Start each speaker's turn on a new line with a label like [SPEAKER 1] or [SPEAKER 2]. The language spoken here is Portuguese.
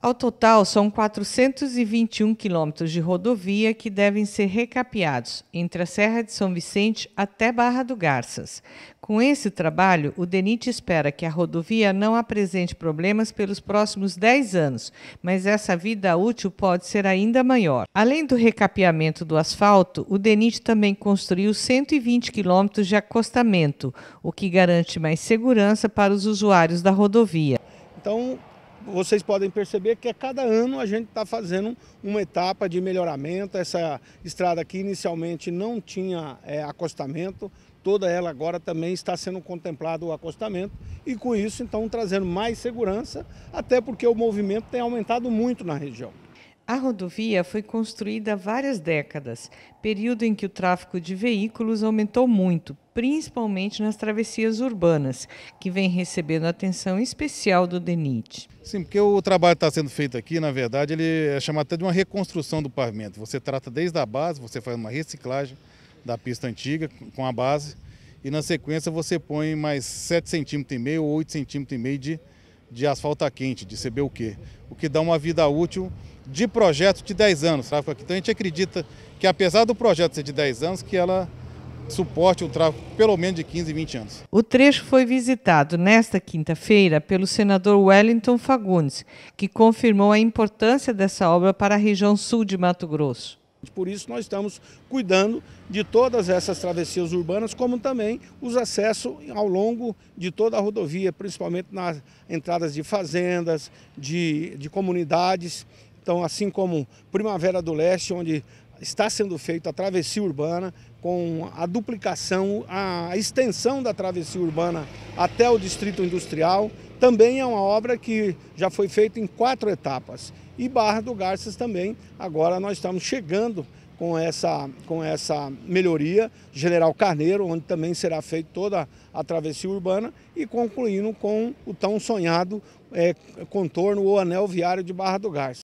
[SPEAKER 1] Ao total, são 421 quilômetros de rodovia que devem ser recapeados entre a Serra de São Vicente até Barra do Garças. Com esse trabalho, o DENIT espera que a rodovia não apresente problemas pelos próximos 10 anos, mas essa vida útil pode ser ainda maior. Além do recapeamento do asfalto, o DENIT também construiu 120 quilômetros de acostamento, o que garante mais segurança para os usuários da rodovia.
[SPEAKER 2] Então, vocês podem perceber que a cada ano a gente está fazendo uma etapa de melhoramento. Essa estrada que inicialmente não tinha é, acostamento, toda ela agora também está sendo contemplado o acostamento e com isso então trazendo mais segurança, até porque o movimento
[SPEAKER 1] tem aumentado muito na região. A rodovia foi construída há várias décadas, período em que o tráfego de veículos aumentou muito, principalmente nas travessias urbanas, que vem recebendo atenção especial do DENIT. Sim, porque o trabalho
[SPEAKER 3] que está sendo feito aqui, na verdade, ele é chamado até de uma reconstrução do pavimento. Você trata desde a base, você faz uma reciclagem da pista antiga com a base, e na sequência você põe mais 7,5 cm ou 8,5 cm de de asfalto tá quente, de CBUQ, o que dá uma vida útil de projeto de 10 anos. Então a gente acredita que apesar do projeto ser de 10 anos, que ela suporte o tráfego pelo menos de 15, 20 anos.
[SPEAKER 1] O trecho foi visitado nesta quinta-feira pelo senador Wellington Fagundes, que confirmou a importância dessa obra para a região sul de Mato Grosso.
[SPEAKER 2] Por isso nós estamos cuidando de todas essas travessias urbanas, como também os acessos ao longo de toda a rodovia, principalmente nas entradas de fazendas, de, de comunidades. Então, assim como Primavera do Leste, onde está sendo feita a travessia urbana, com a duplicação, a extensão da travessia urbana até o distrito industrial também é uma obra que já foi feita em quatro etapas. E Barra do Garças também, agora nós estamos chegando com essa, com essa melhoria, General Carneiro, onde também será feita toda a travessia urbana e concluindo com o tão sonhado é, contorno ou anel viário de Barra do Garças.